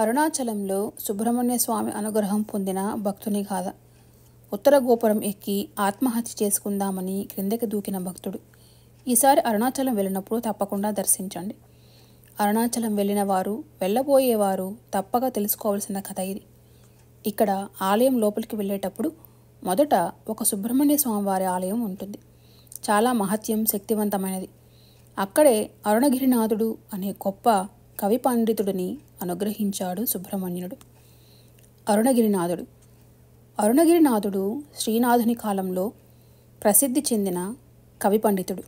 అరుణాచలంలో సుబ్రహ్మణ్య స్వామి అనుగ్రహం పొందిన భక్తుని కాద ఉత్తర గోపురం ఎక్కి ఆత్మహత్య చేసుకుందామని క్రిందకి దూకిన భక్తుడు ఈసారి అరుణాచలం వెళ్ళినప్పుడు తప్పకుండా దర్శించండి అరుణాచలం వెళ్ళిన వారు వెళ్ళబోయేవారు తప్పక తెలుసుకోవాల్సిన కథ ఇది ఇక్కడ ఆలయం లోపలికి వెళ్ళేటప్పుడు మొదట ఒక సుబ్రహ్మణ్య స్వామివారి ఆలయం ఉంటుంది చాలా మహత్యం శక్తివంతమైనది అక్కడే అరుణగిరినాథుడు అనే గొప్ప కవి పండితుడిని అనుగ్రహించాడు సుబ్రహ్మణ్యుడు అరుణగిరినాథుడు అరుణగిరినాథుడు శ్రీనాథుని కాలంలో ప్రసిద్ధి చెందిన కవి పండితుడు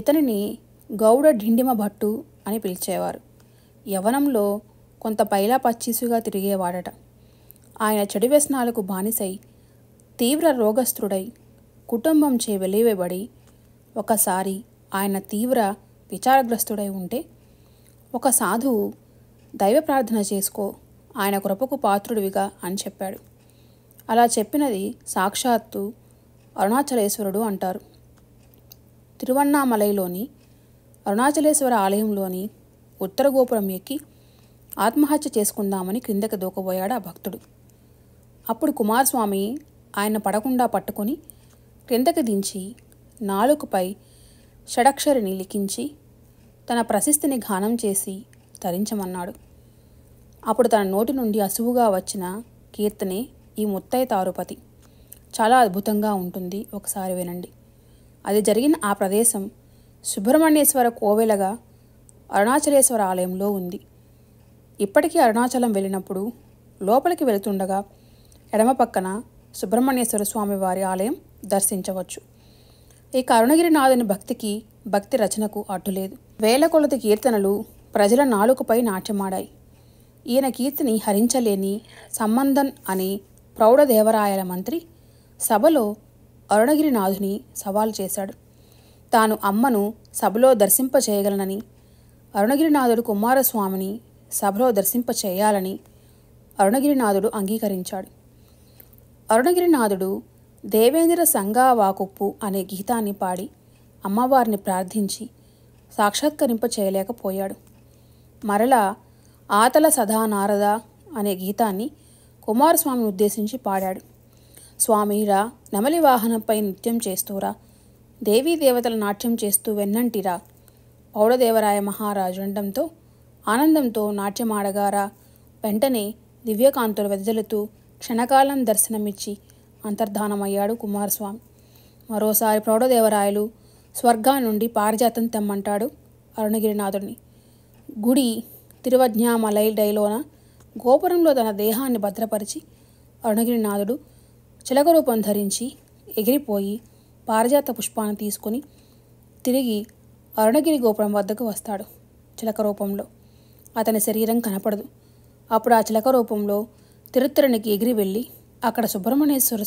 ఇతనిని గౌడ ఢిండిమ భట్టు అని పిలిచేవారు యవనంలో కొంత పైలా పచ్చిసుగా తిరిగేవాడట ఆయన చెడు వ్యసనాలకు బానిసై తీవ్ర రోగస్థుడై కుటుంబంచే వెలివేయబడి ఒకసారి ఆయన తీవ్ర విచారగ్రస్తుడై ఉంటే ఒక సాధువు దైవ ప్రార్థన చేసుకో ఆయన కృపకు పాత్రుడివిగా అని చెప్పాడు అలా చెప్పినది సాక్షాత్తు అరుణాచలేశ్వరుడు అంటారు తిరువన్నామలైలోని అరుణాచలేశ్వర ఆలయంలోని ఉత్తర గోపురం ఎక్కి ఆత్మహత్య చేసుకుందామని క్రిందకి దూకబోయాడు ఆ భక్తుడు అప్పుడు కుమారస్వామి ఆయన పడకుండా పట్టుకొని క్రిందకి దించి నాలుకపై షడక్షరిని లిఖించి తన ప్రశస్తిని గానం చేసి తరించమన్నాడు అప్పుడు తన నోటి నుండి అసువుగా వచ్చిన కీర్తనే ఈ ముత్తై తారుపతి చాలా అద్భుతంగా ఉంటుంది ఒకసారి వినండి అది జరిగిన ఆ ప్రదేశం సుబ్రహ్మణ్యేశ్వర కోవెలగా అరుణాచలేశ్వర ఆలయంలో ఉంది ఇప్పటికీ అరుణాచలం వెళ్ళినప్పుడు లోపలికి వెళుతుండగా ఎడమ పక్కన సుబ్రహ్మణ్యేశ్వర స్వామివారి ఆలయం దర్శించవచ్చు ఇక అరుణగిరినాథుని భక్తికి భక్తి రచనకు అడ్డులేదు వేల కొలది కీర్తనలు ప్రజల నాలుకపై నాట్యమాడాయి ఈయన కీర్తిని హరించలేని సంబంధన్ అనే ప్రౌఢదేవరాయల మంత్రి సభలో అరుణగిరినాథుని సవాల్ చేశాడు తాను అమ్మను సభలో దర్శింపచేయగలనని అరుణగిరినాథుడు కుమారస్వామిని సభలో దర్శింపచేయాలని అరుణగిరినాథుడు అంగీకరించాడు అరుణగిరినాథుడు దేవేంద్ర సంగావాకుప్పు అనే గీతాన్ని పాడి అమ్మవారిని ప్రార్థించి సాక్షాత్కరింప చేయలేకపోయాడు మరలా ఆతల సదా నారద అనే గీతాన్ని కుమారస్వామిని ఉద్దేశించి పాడాడు స్వామిరా నెమలి వాహనంపై నృత్యం చేస్తూరా దేవీ దేవతల నాట్యం చేస్తూ వెన్నంటిరా పౌడదేవరాయ మహారాజు అండంతో ఆనందంతో నాట్యమాడగారా వెంటనే దివ్యకాంతులు వెదజలుతూ క్షణకాలం దర్శనమిచ్చి అంతర్ధానమయ్యాడు కుమారస్వామి మరోసారి ప్రౌఢదేవరాయలు స్వర్గా నుండి పారిజాతం తెమ్మంటాడు అరుణగిరినాథుడిని గుడి డైలోన గోపురంలో తన దేహాన్ని భద్రపరిచి అరుణగిరినాథుడు చిలక రూపం ధరించి ఎగిరిపోయి పారిజాత పుష్పాన్ని తీసుకొని తిరిగి అరుణగిరి గోపురం వద్దకు వస్తాడు చిలక రూపంలో అతని శరీరం కనపడదు అప్పుడు ఆ చిలక రూపంలో తిరుత్తరునికి ఎగిరి వెళ్ళి అక్కడ సుబ్రహ్మణ్యేశ్వర